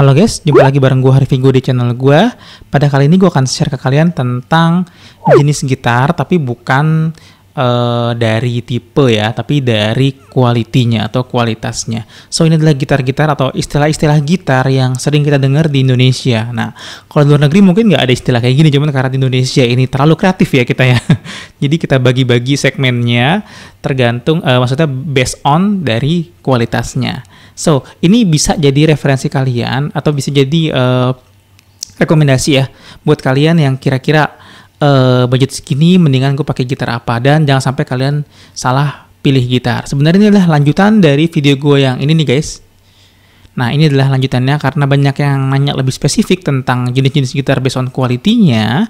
Halo guys, jumpa lagi bareng gue Harvey gue di channel gue. Pada kali ini gue akan share ke kalian tentang jenis gitar tapi bukan uh, dari tipe ya, tapi dari kualitinya atau kualitasnya. So ini adalah gitar-gitar atau istilah-istilah gitar yang sering kita dengar di Indonesia. Nah, kalau di luar negeri mungkin nggak ada istilah kayak gini, cuman karena di Indonesia ini terlalu kreatif ya kita ya. Jadi kita bagi-bagi segmennya tergantung, uh, maksudnya based on dari kualitasnya. So ini bisa jadi referensi kalian atau bisa jadi uh, rekomendasi ya buat kalian yang kira-kira uh, budget segini mendingan gue pakai gitar apa dan jangan sampai kalian salah pilih gitar. Sebenarnya ini adalah lanjutan dari video gue yang ini nih guys. Nah ini adalah lanjutannya karena banyak yang nanya lebih spesifik tentang jenis-jenis gitar based on quality-nya.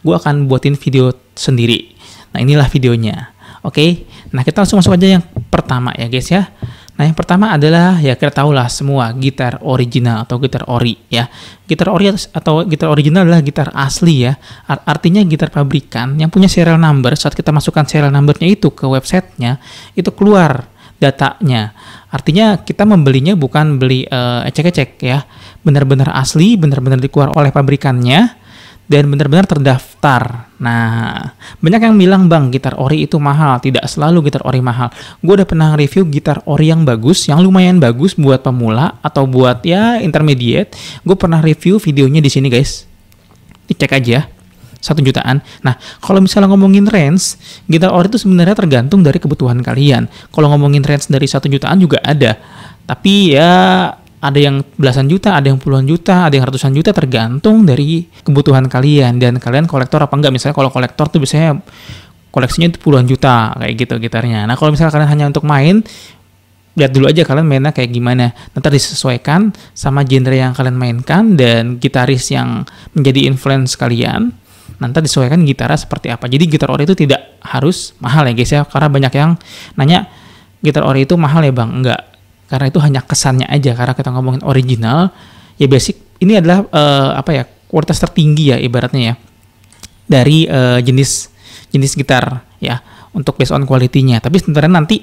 Gue akan buatin video sendiri. Nah inilah videonya. Oke, okay? nah kita langsung masuk aja yang pertama ya guys ya. Nah, yang pertama adalah ya kita lah semua gitar original atau gitar ori ya. Gitar ori atau gitar original adalah gitar asli ya. Artinya gitar pabrikan yang punya serial number saat kita masukkan serial numbernya itu ke websitenya itu keluar datanya. Artinya kita membelinya bukan beli eh, ecek-ecek uh, ya. Benar-benar asli, benar-benar dikeluar oleh pabrikannya dan benar-benar terdaftar. Nah, banyak yang bilang bang gitar ori itu mahal, tidak selalu gitar ori mahal. Gue udah pernah review gitar ori yang bagus, yang lumayan bagus buat pemula atau buat ya intermediate. Gue pernah review videonya di sini guys, dicek aja satu jutaan. Nah, kalau misalnya ngomongin range, gitar ori itu sebenarnya tergantung dari kebutuhan kalian. Kalau ngomongin range dari satu jutaan juga ada, tapi ya ada yang belasan juta, ada yang puluhan juta, ada yang ratusan juta tergantung dari kebutuhan kalian dan kalian kolektor apa enggak. Misalnya kalau kolektor tuh biasanya koleksinya itu puluhan juta kayak gitu gitarnya. Nah, kalau misalnya kalian hanya untuk main lihat dulu aja kalian mainnya kayak gimana. Nanti disesuaikan sama genre yang kalian mainkan dan gitaris yang menjadi influence kalian. Nanti disesuaikan gitarnya seperti apa. Jadi gitar ori itu tidak harus mahal ya guys ya karena banyak yang nanya gitar ori itu mahal ya Bang? Enggak karena itu hanya kesannya aja karena kita ngomongin original ya basic ini adalah uh, apa ya kualitas tertinggi ya ibaratnya ya dari uh, jenis jenis gitar ya untuk based on quality-nya tapi sebenarnya nanti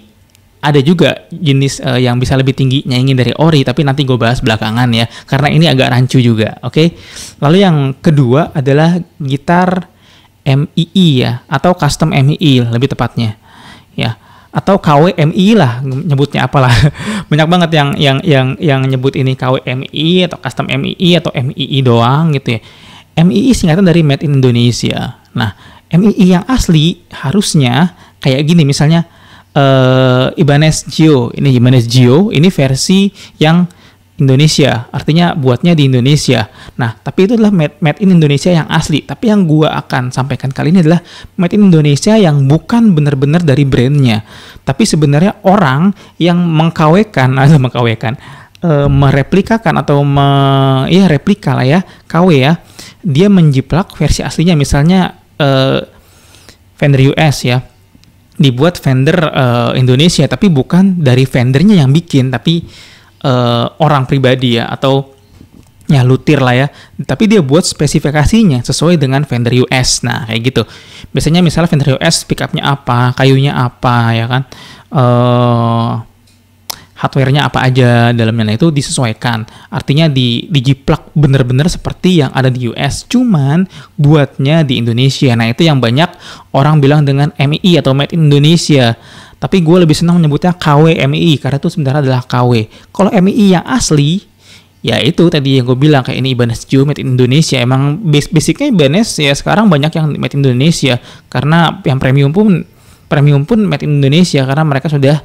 ada juga jenis uh, yang bisa lebih tinggi nyanyiin dari ori tapi nanti gue bahas belakangan ya karena ini agak rancu juga oke okay? lalu yang kedua adalah gitar MII ya atau custom MII lebih tepatnya ya atau KWMI lah nyebutnya apalah banyak banget yang yang yang yang nyebut ini KWMI atau custom MII atau MII doang gitu ya MII singkatan dari Made in Indonesia nah MII yang asli harusnya kayak gini misalnya uh, Ibanez Geo ini Ibanez Geo ini versi yang Indonesia, artinya buatnya di Indonesia. Nah, tapi itu adalah made, made in Indonesia yang asli. Tapi yang gua akan sampaikan kali ini adalah made in Indonesia yang bukan benar-benar dari brandnya, tapi sebenarnya orang yang mengkawekan atau mengkawekan, e, mereplikakan atau me, ya replika lah ya, KW ya, dia menjiplak versi aslinya, misalnya e, eh, vendor US ya, dibuat vendor e, eh, Indonesia, tapi bukan dari vendornya yang bikin, tapi uh, orang pribadi ya atau ya lutir lah ya tapi dia buat spesifikasinya sesuai dengan vendor US nah kayak gitu biasanya misalnya vendor US pickupnya apa kayunya apa ya kan uh, hardware-nya apa aja dalamnya nah, itu disesuaikan. Artinya di dijiplak bener-bener seperti yang ada di US, cuman buatnya di Indonesia. Nah, itu yang banyak orang bilang dengan MII atau Made in Indonesia. Tapi gue lebih senang menyebutnya KW MII karena itu sebenarnya adalah KW. Kalau MII yang asli ya itu tadi yang gue bilang kayak ini Ibanez Geo made in Indonesia emang basicnya Ibanez ya sekarang banyak yang made in Indonesia karena yang premium pun premium pun made in Indonesia karena mereka sudah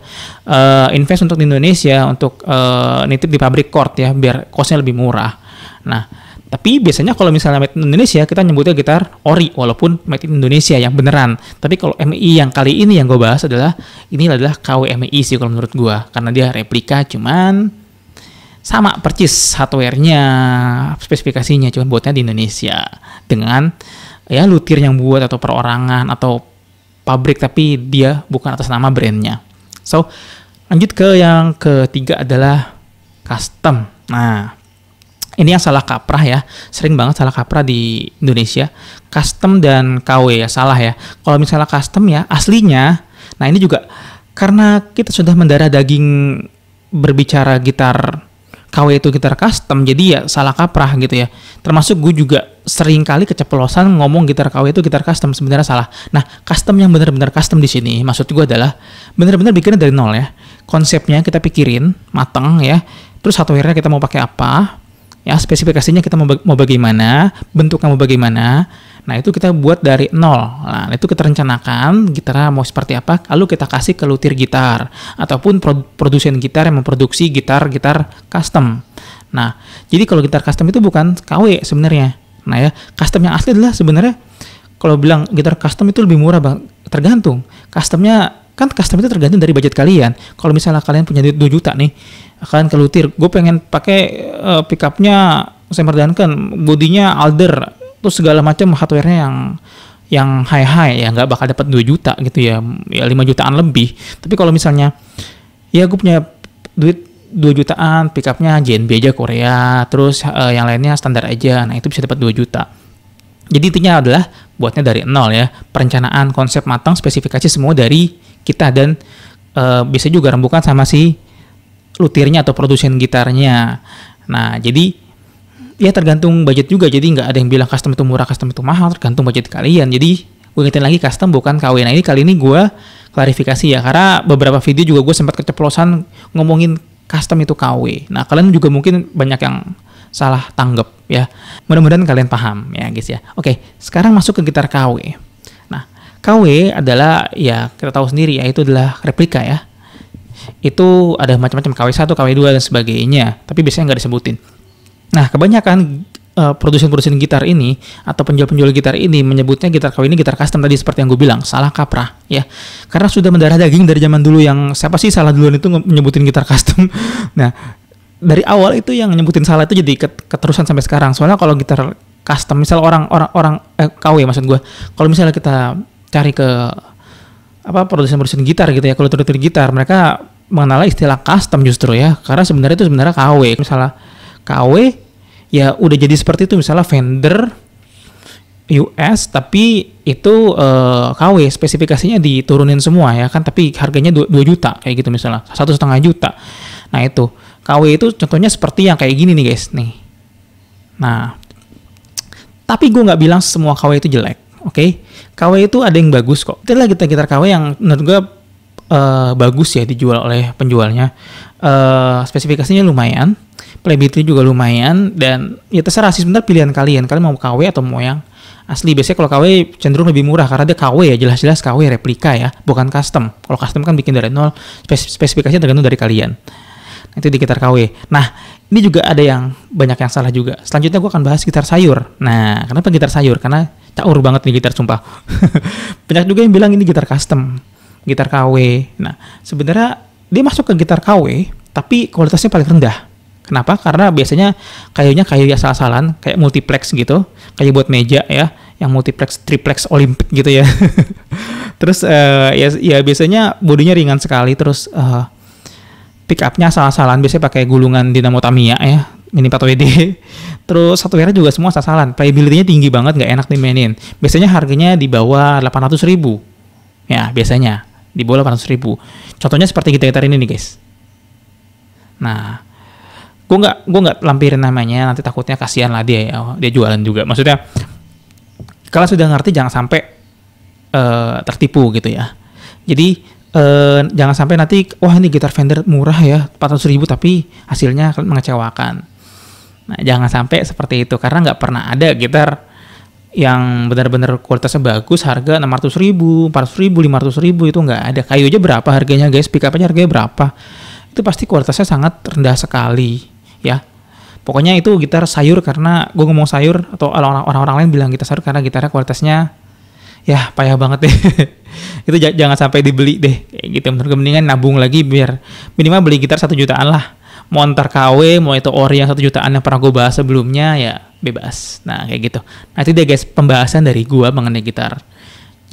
uh, invest untuk di Indonesia untuk uh, nitip di pabrik court ya biar kosnya lebih murah nah tapi biasanya kalau misalnya made in Indonesia, kita nyebutnya gitar ori, walaupun made in Indonesia yang beneran. Tapi kalau MI yang kali ini yang gue bahas adalah, ini adalah KWMI sih kalau menurut gue. Karena dia replika, cuman sama percis hardware-nya, spesifikasinya, cuman buatnya di Indonesia. Dengan ya lutir yang buat atau perorangan atau pabrik tapi dia bukan atas nama brandnya. So, lanjut ke yang ketiga adalah custom. Nah, ini yang salah kaprah ya sering banget salah kaprah di Indonesia custom dan KW ya salah ya kalau misalnya custom ya aslinya nah ini juga karena kita sudah mendarah daging berbicara gitar KW itu gitar custom jadi ya salah kaprah gitu ya termasuk gue juga sering kali keceplosan ngomong gitar KW itu gitar custom sebenarnya salah nah custom yang benar-benar custom di sini maksud gue adalah benar-benar bikinnya dari nol ya konsepnya kita pikirin mateng ya terus hardware-nya kita mau pakai apa ya spesifikasinya kita mau, mau bagaimana, bentuknya mau bagaimana. Nah, itu kita buat dari nol. Nah, itu kita rencanakan gitar mau seperti apa, lalu kita kasih ke lutir gitar ataupun produsen gitar yang memproduksi gitar-gitar custom. Nah, jadi kalau gitar custom itu bukan KW sebenarnya. Nah, ya, custom yang asli adalah sebenarnya kalau bilang gitar custom itu lebih murah, Bang. Tergantung. Customnya kan custom itu tergantung dari budget kalian. Kalau misalnya kalian punya duit 2 juta nih, akan kelutir gue pengen pakai uh, pickupnya saya Duncan bodinya Alder terus segala macam hardwarenya yang yang high high ya nggak bakal dapat 2 juta gitu ya ya 5 jutaan lebih tapi kalau misalnya ya gue punya duit 2 jutaan pickupnya JNB aja Korea terus uh, yang lainnya standar aja nah itu bisa dapat 2 juta jadi intinya adalah buatnya dari nol ya perencanaan konsep matang spesifikasi semua dari kita dan uh, eh, bisa juga rembukan sama si lutirnya atau produsen gitarnya. Nah, jadi ya tergantung budget juga. Jadi nggak ada yang bilang custom itu murah, custom itu mahal, tergantung budget kalian. Jadi gue ingetin lagi custom bukan KW. Nah ini kali ini gue klarifikasi ya, karena beberapa video juga gue sempat keceplosan ngomongin custom itu KW. Nah kalian juga mungkin banyak yang salah tanggap ya. Mudah-mudahan kalian paham ya guys ya. Oke, sekarang masuk ke gitar KW. Nah, KW adalah ya kita tahu sendiri ya itu adalah replika ya itu ada macam-macam KW1, KW2 dan sebagainya, tapi biasanya nggak disebutin. Nah, kebanyakan uh, produsen-produsen gitar ini atau penjual-penjual gitar ini menyebutnya gitar KW ini gitar custom tadi seperti yang gue bilang, salah kaprah ya. Karena sudah mendarah daging dari zaman dulu yang siapa sih salah duluan itu menyebutin gitar custom. nah, dari awal itu yang nyebutin salah itu jadi keterusan sampai sekarang. Soalnya kalau gitar custom misal orang orang orang eh, KW maksud gue, kalau misalnya kita cari ke apa produsen-produsen gitar gitu ya, kalau gitar mereka mengenal istilah custom justru ya karena sebenarnya itu sebenarnya KW misalnya KW ya udah jadi seperti itu misalnya vendor US tapi itu uh, eh, KW spesifikasinya diturunin semua ya kan tapi harganya 2, 2 juta kayak gitu misalnya satu setengah juta nah itu KW itu contohnya seperti yang kayak gini nih guys nih nah tapi gue nggak bilang semua KW itu jelek oke okay? KW itu ada yang bagus kok itu lah gitar gitar KW yang menurut gue uh, bagus ya dijual oleh penjualnya. Uh, spesifikasinya lumayan, playability juga lumayan dan ya terserah sih sebenarnya pilihan kalian. Kalian mau KW atau mau yang asli biasanya kalau KW cenderung lebih murah karena dia KW ya jelas-jelas KW replika ya bukan custom kalau custom kan bikin dari nol spesifikasinya tergantung dari kalian nah, itu di gitar KW nah ini juga ada yang banyak yang salah juga selanjutnya gue akan bahas gitar sayur nah kenapa gitar sayur karena caur banget nih gitar sumpah banyak juga yang bilang ini gitar custom gitar KW. Nah, sebenarnya dia masuk ke gitar KW, tapi kualitasnya paling rendah. Kenapa? Karena biasanya kayunya kayu salah asalan kayak multiplex gitu, kayu buat meja ya, yang multiplex, triplex, olimpik gitu ya. terus uh, ya, ya biasanya bodinya ringan sekali, terus uh, eh, pick up-nya asal-asalan, biasanya pakai gulungan dinamo Tamiya ya, mini 4WD. Terus hardware juga semua sasaran. Playability-nya tinggi banget, nggak enak dimainin. Biasanya harganya di bawah 800 ribu. Ya, biasanya di bawah 800 ribu. Contohnya seperti gitar-gitar ini nih guys. Nah, gue nggak gue nggak lampirin namanya nanti takutnya kasihan lah dia ya dia jualan juga. Maksudnya kalau sudah ngerti jangan sampai uh, tertipu gitu ya. Jadi uh, jangan sampai nanti wah ini gitar Fender murah ya 400 ribu tapi hasilnya mengecewakan. Nah, jangan sampai seperti itu karena nggak pernah ada gitar yang benar-benar kualitasnya bagus harga 600 ribu, 400 ribu, 500 ribu itu nggak ada. Kayu aja berapa harganya guys, pick up aja harganya berapa. Itu pasti kualitasnya sangat rendah sekali ya. Pokoknya itu gitar sayur karena gue ngomong sayur atau orang-orang lain bilang gitar sayur karena gitarnya kualitasnya ya payah banget deh. itu jangan sampai dibeli deh kayak gitu. Menurut gue mendingan nabung lagi biar minimal beli gitar satu jutaan lah. Mau ntar KW, mau itu ori yang satu jutaan yang pernah gue bahas sebelumnya ya bebas. Nah, kayak gitu. Nah, itu dia guys pembahasan dari gua mengenai gitar.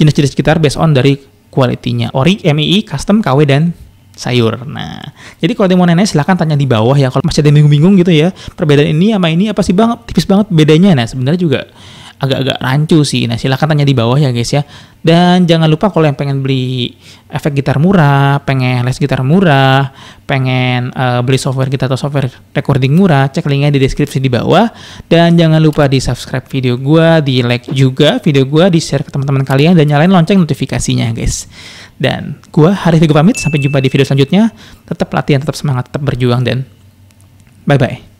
Jenis-jenis gitar based on dari kualitinya. Ori, MII, custom, KW, dan sayur. Nah, jadi kalau ada mau nanya silahkan tanya di bawah ya. Kalau masih ada yang bingung-bingung gitu ya, perbedaan ini sama ini apa sih bang? Tipis banget bedanya. Nah, sebenarnya juga agak-agak rancu sih. Nah, silahkan tanya di bawah ya guys ya. Dan jangan lupa kalau yang pengen beli efek gitar murah, pengen les gitar murah, pengen uh, beli software gitar atau software recording murah, cek linknya di deskripsi di bawah. Dan jangan lupa di subscribe video gue, di like juga video gue, di share ke teman-teman kalian, dan nyalain lonceng notifikasinya guys. Dan gue hari ini gue pamit, sampai jumpa di video selanjutnya. Tetap latihan, tetap semangat, tetap berjuang, dan bye-bye.